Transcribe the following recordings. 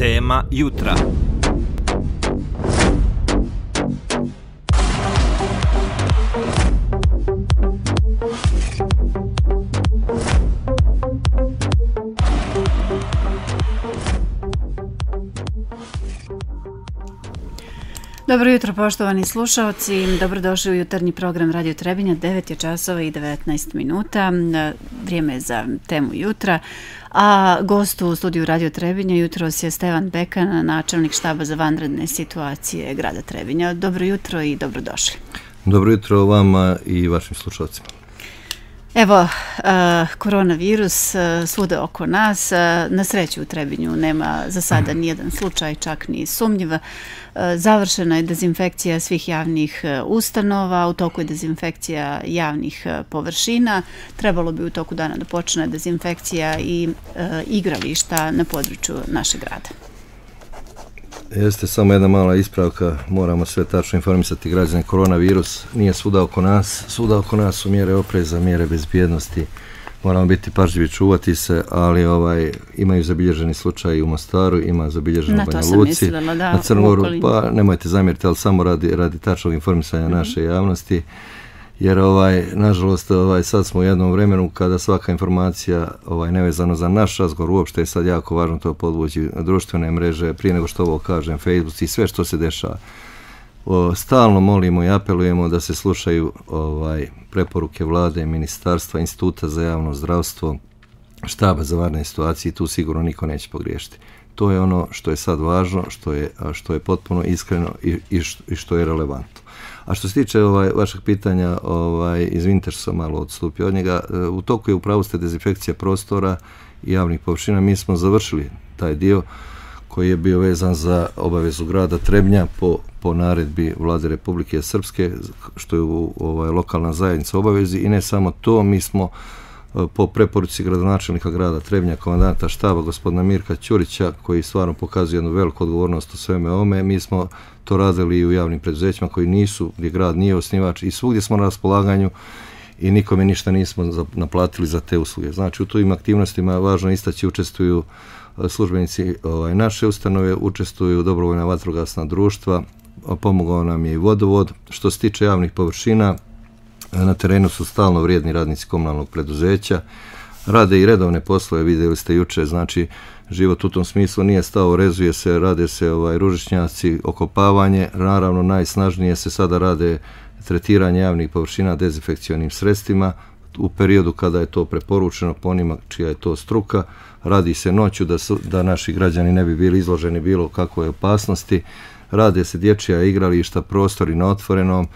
Tema Jutra. Dobro jutro poštovani slušalci, dobrodošli u jutarnji program Radio Trebinja, 9 je časova i 19 minuta, vrijeme je za temu jutra, a gost u studiju Radio Trebinja jutro je Stevan Bekan, načelnik štaba za vanredne situacije grada Trebinja. Dobro jutro i dobrodošli. Dobro jutro vama i vašim slušalcima. Evo, eh, koronavirus eh, svude oko nas. Eh, na sreću u Trebinju nema za sada mhm. nijedan slučaj, čak ni sumnjiva. Završena je dezinfekcija svih javnih ustanova, u toku je dezinfekcija javnih površina. Trebalo bi u toku dana da počne dezinfekcija i igrališta na području našeg grada. Jeste, samo jedna mala ispravka, moramo sve tačno informisati građane, koronavirus nije svuda oko nas, svuda oko nas su mjere opreza, mjere bezbjednosti, moramo biti pažljivi, čuvati se, ali ovaj, imaju zabilježeni slučaj u Mostaru, ima zabilježeni u Banja Luci, na Crnogoru, pa nemojte zamjeriti, ali samo radi, radi tačnog informisanja mhm. naše javnosti jer ovaj nažalost ovaj sad smo u jednom vremenu kada svaka informacija ovaj nevezano za naš razgovor uopšte je sad jako važno to podvući društvene mreže prije nego što ovo kažem Facebook i sve što se dešava o, stalno molimo i apelujemo da se slušaju ovaj preporuke vlade ministarstva instituta za javno zdravstvo štaba za varne situacije tu sigurno niko neće pogriješiti to je ono što je sad važno što je što je potpuno iskreno i i što je relevantno A što se tiče ovaj, vašeg pitanja, ovaj, izvinite što sam malo odstupio od njega, e, u toku je upravo ste dezinfekcija prostora i javnih površina, mi smo završili taj dio koji je bio vezan za obavezu grada Trebnja po, po naredbi vlade Republike Srpske, što je u, ovaj, lokalna zajednica obavezi i ne samo to, mi smo E, po preporuci gradonačelnika grada Trebnja, komandanta štaba, gospodina Mirka Ćurića, koji stvarno pokazuje jednu veliku odgovornost u sveme ome. Mi smo to radili i u javnim preduzećima koji nisu, gdje grad nije osnivač i svugdje smo na raspolaganju i nikome ništa nismo naplatili za te usluge. Znači, u tojim aktivnostima važno istaći učestvuju e, službenici ovaj, naše ustanove, učestvuju dobrovoljna vatrogasna društva, pomogao nam je i vodovod. Što se tiče javnih površina, Na terenu su stalno vrijedni radnici komunalnog preduzeća, rade i redovne poslove, vidjeli ste juče, znači život u tom smislu nije stao, rezuje se, rade se ovaj, ružičnjaci, okopavanje, naravno najsnažnije se sada rade tretiranje javnih površina dezinfekcionim sredstvima, u periodu kada je to preporučeno po onima čija je to struka, radi se noću da, su, da naši građani ne bi bili izloženi bilo kakvoj opasnosti, rade se dječja igrališta, prostori na otvorenom,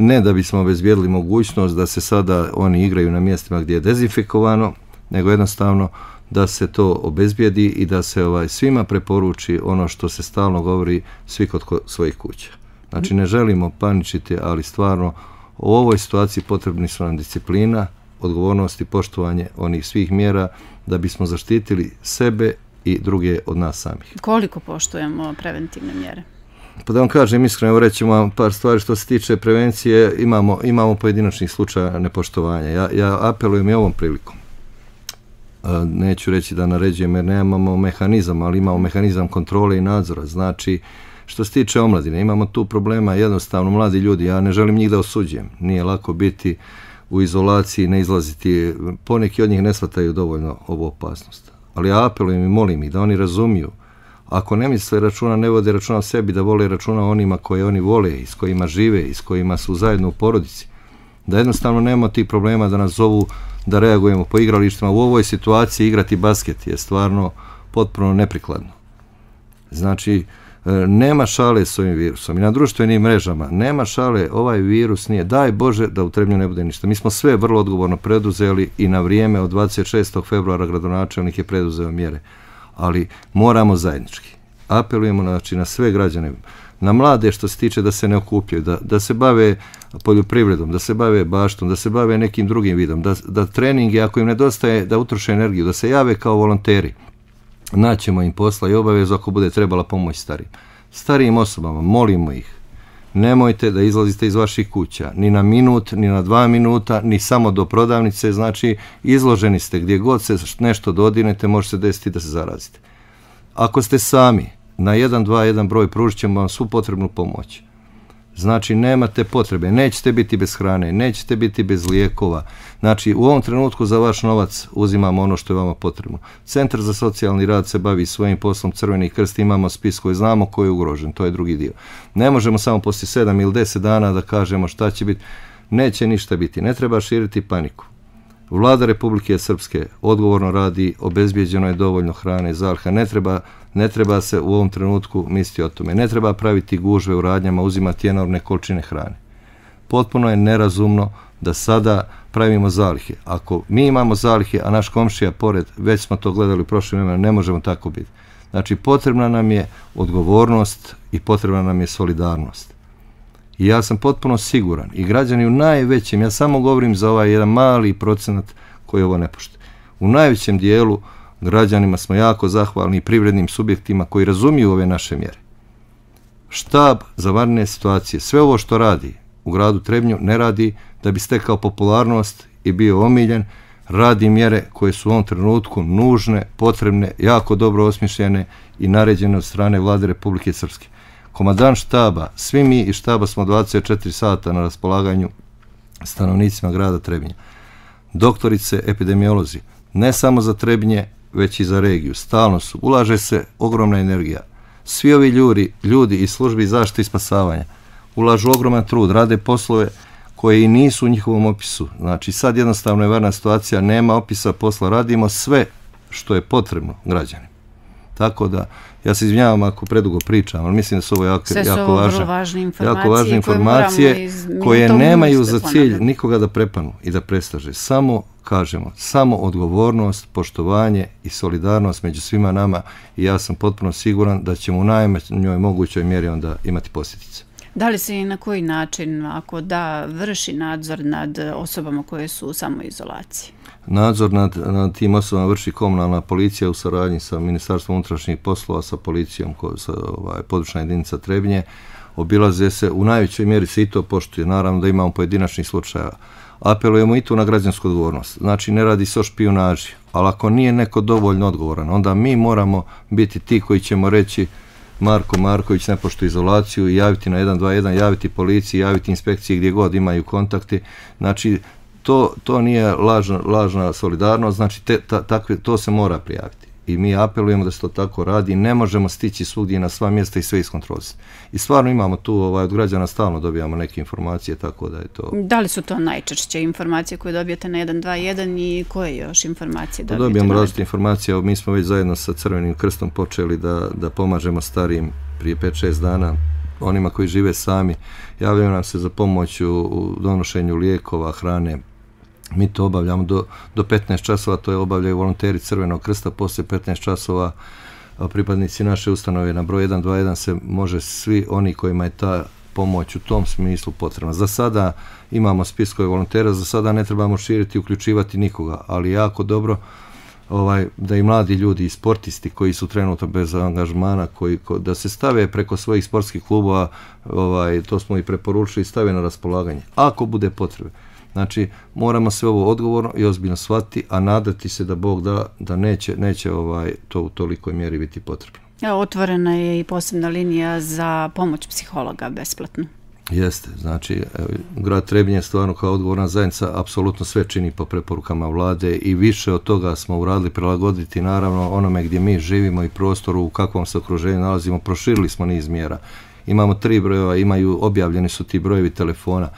ne da bismo obezbijedili mogućnost da se sada oni igraju na mjestima gdje je dezinfekovano, nego jednostavno da se to obezbjedi i da se ovaj svima preporuči ono što se stalno govori svi kod svojih kuća. Znači ne želimo paničiti, ali stvarno u ovoj situaciji potrebni su nam disciplina, odgovornost i poštovanje onih svih mjera da bismo zaštitili sebe i druge od nas samih. Koliko poštujemo preventivne mjere? Pa da vam kažem iskreno, rećemo vam par stvari što se tiče prevencije, imamo, imamo pojedinačnih slučaja nepoštovanja. Ja, ja apelujem i ovom prilikom. E, neću reći da naređujem jer nemamo mehanizam, ali imamo mehanizam kontrole i nadzora. Znači, što se tiče omladine, imamo tu problema jednostavno, mladi ljudi, ja ne želim njih da osuđujem. Nije lako biti u izolaciji, ne izlaziti, poneki od njih ne shvataju dovoljno ovu opasnost. Ali ja apelujem i molim ih da oni razumiju ako ne misle računa, ne vode računa o sebi, da vole računa onima koje oni vole, s kojima žive, s kojima su zajedno u porodici, da jednostavno nema ti problema da nas zovu da reagujemo po igralištima. U ovoj situaciji igrati basket je stvarno potpuno neprikladno. Znači, e, nema šale s ovim virusom i na društvenim mrežama. Nema šale, ovaj virus nije. Daj Bože da u Trebnju ne bude ništa. Mi smo sve vrlo odgovorno preduzeli i na vrijeme od 26. februara gradonačelnik je preduzeo mjere ali moramo zajednički. Apelujemo znači, na sve građane, na mlade što se tiče da se ne okupljaju, da, da se bave poljoprivredom, da se bave baštom, da se bave nekim drugim vidom, da, da treninge, ako im nedostaje, da utroše energiju, da se jave kao volonteri. Naćemo im posla i obavezu ako bude trebala pomoć starim. Starijim osobama, molimo ih, nemojte da izlazite iz vaših kuća, ni na minut, ni na dva minuta, ni samo do prodavnice, znači izloženi ste gdje god se nešto dodinete, može se desiti da se zarazite. Ako ste sami, na 121 broj pružit ćemo vam svu potrebnu pomoć. Znači, nemate potrebe, nećete biti bez hrane, nećete biti bez lijekova, Znači, u ovom trenutku za vaš novac uzimamo ono što je vama potrebno. Centar za socijalni rad se bavi svojim poslom Crveni krst, imamo spis koji znamo koji je ugrožen, to je drugi dio. Ne možemo samo poslije 7 ili 10 dana da kažemo šta će biti. Neće ništa biti, ne treba širiti paniku. Vlada Republike Srpske odgovorno radi, obezbjeđeno je dovoljno hrane i zalha. Ne treba, ne treba se u ovom trenutku misliti o tome. Ne treba praviti gužve u radnjama, uzimati enormne količine hrane. Potpuno je nerazumno da sada pravimo zalihe. Ako mi imamo zalihe, a naš komšija pored, već smo to gledali u prošlom vremenu, ne možemo tako biti. Znači, potrebna nam je odgovornost i potrebna nam je solidarnost. I ja sam potpuno siguran i građani u najvećem, ja samo govorim za ovaj jedan mali procenat koji ovo ne pošte. U najvećem dijelu građanima smo jako zahvalni i privrednim subjektima koji razumiju ove naše mjere. Štab za varne situacije, sve ovo što radi u gradu Trebnju ne radi da bi stekao popularnost i bio omiljen, radi mjere koje su u ovom trenutku nužne, potrebne, jako dobro osmišljene i naređene od strane vlade Republike Srpske. Komadan štaba, svi mi i štaba smo 24 sata na raspolaganju stanovnicima grada Trebinja. Doktorice, epidemiolozi, ne samo za Trebinje, već i za regiju. Stalno su, ulaže se ogromna energija. Svi ovi ljuri, ljudi iz službi zaštite i spasavanja ulažu ogroman trud, rade poslove, koje i nisu u njihovom opisu. Znači sad jednostavno je varna situacija, nema opisa posla, radimo sve što je potrebno građanima. Tako da, ja se izvinjavam ako predugo pričam, ali mislim da su ovo jako, jako važne, informacije, važne informacije koje, nemaju za cilj nikoga da prepanu i da prestaže. Samo kažemo, samo odgovornost, poštovanje i solidarnost među svima nama i ja sam potpuno siguran da ćemo u najmanjoj mogućoj mjeri onda imati posjetice. Da li se i na koji način, ako da, vrši nadzor nad osobama koje su u samoizolaciji? Nadzor nad, nad tim osobama vrši komunalna policija u saradnji sa Ministarstvom unutrašnjih poslova, sa policijom, ko, sa ovaj, područna jedinica Trebnje. Obilaze se, u najvećoj mjeri se i to poštuje, naravno da imamo pojedinačni slučajeva. Apelujemo i tu na građansku odgovornost. Znači, ne radi se o špionaži, ali ako nije neko dovoljno odgovoran, onda mi moramo biti ti koji ćemo reći Marko Marković ne poštu izolaciju i javiti na 121, javiti policiji, javiti inspekciji gdje god imaju kontakte. Znači, to, to nije lažna, lažna solidarnost, znači te, takve, to se mora prijaviti i mi apelujemo da se to tako radi, ne možemo stići svugdje na sva mjesta i sve iskontrolisati. I stvarno imamo tu, ovaj, od građana stalno dobijamo neke informacije, tako da je to... Da li su to najčešće informacije koje dobijete na 1.2.1 i koje još informacije pa dobijete? Dobijamo različite informacije, mi smo već zajedno sa Crvenim krstom počeli da, da pomažemo starim prije 5-6 dana, onima koji žive sami, javljaju nam se za pomoć u donošenju lijekova, hrane, Mi to obavljamo do, do 15 časova, to je obavljaju volonteri Crvenog krsta, posle 15 časova pripadnici naše ustanove na broj 121 se može svi oni kojima je ta pomoć u tom smislu potrebna. Za sada imamo spiskove volontera, za sada ne trebamo širiti i uključivati nikoga, ali jako dobro ovaj da i mladi ljudi i sportisti koji su trenutno bez angažmana koji ko, da se stave preko svojih sportskih klubova ovaj to smo i preporučili stave na raspolaganje ako bude potrebe Znači, moramo sve ovo odgovorno i ozbiljno shvati, a nadati se da Bog da, da neće, neće ovaj, to u tolikoj mjeri biti potrebno. Otvorena je i posebna linija za pomoć psihologa besplatno. Jeste, znači grad Trebinje je stvarno kao odgovorna zajednica apsolutno sve čini po preporukama vlade i više od toga smo uradili prilagoditi naravno onome gdje mi živimo i prostoru u kakvom se okruženju nalazimo, proširili smo niz mjera. Imamo tri brojeva, imaju, objavljeni su ti brojevi telefona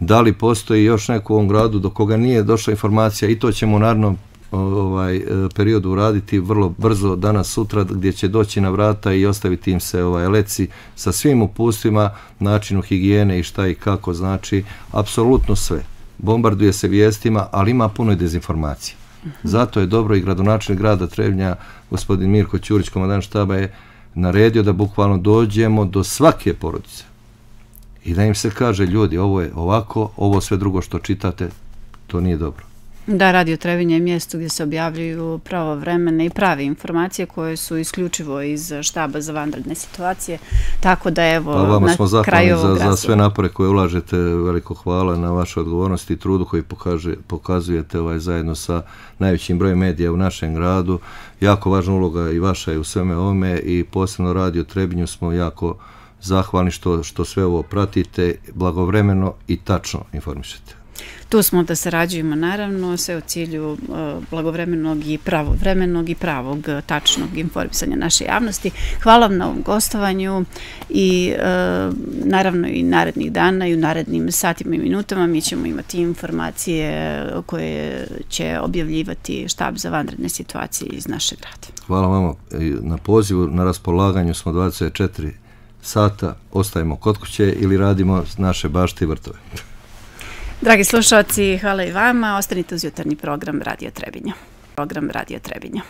da li postoji još neko u ovom gradu do koga nije došla informacija i to ćemo naravno ovaj e, periodu uraditi vrlo brzo danas sutra gdje će doći na vrata i ostaviti im se ovaj leci sa svim upustvima, načinu higijene i šta i kako znači apsolutno sve. Bombarduje se vijestima, ali ima puno i dezinformacije. Mhm. Zato je dobro i gradonačelnik grada Trebnja gospodin Mirko Ćurić, komandant štaba je naredio da bukvalno dođemo do svake porodice i da im se kaže ljudi ovo je ovako, ovo sve drugo što čitate to nije dobro. Da, Radio trebinje je mjesto gdje se objavljuju pravovremene i prave informacije koje su isključivo iz štaba za vanredne situacije, tako da evo pa na kraju ovog razloga. Vama smo zahvalni za, za sve napore koje ulažete, veliko hvala na vašu odgovornost i trudu koji pokaže, pokazujete ovaj zajedno sa najvećim brojem medija u našem gradu. Jako važna uloga i vaša je u sveme ome i posebno Radio Trebinju smo jako uh, zahvalni što, što sve ovo pratite, blagovremeno i tačno informišete. Tu smo da sarađujemo naravno sve u cilju e, blagovremenog i pravovremenog i pravog e, tačnog informisanja naše javnosti. Hvala vam na ovom gostovanju i e, naravno i narednih dana i u narednim satima i minutama mi ćemo imati informacije koje će objavljivati štab za vanredne situacije iz naše grada. Hvala vam na pozivu, na raspolaganju smo 24 sata ostajemo kod kuće ili radimo naše bašte i vrtove. Dragi slušalci, hvala i vama. Ostanite uz jutarnji program Radio Trebinja. Program Radio Trebinja.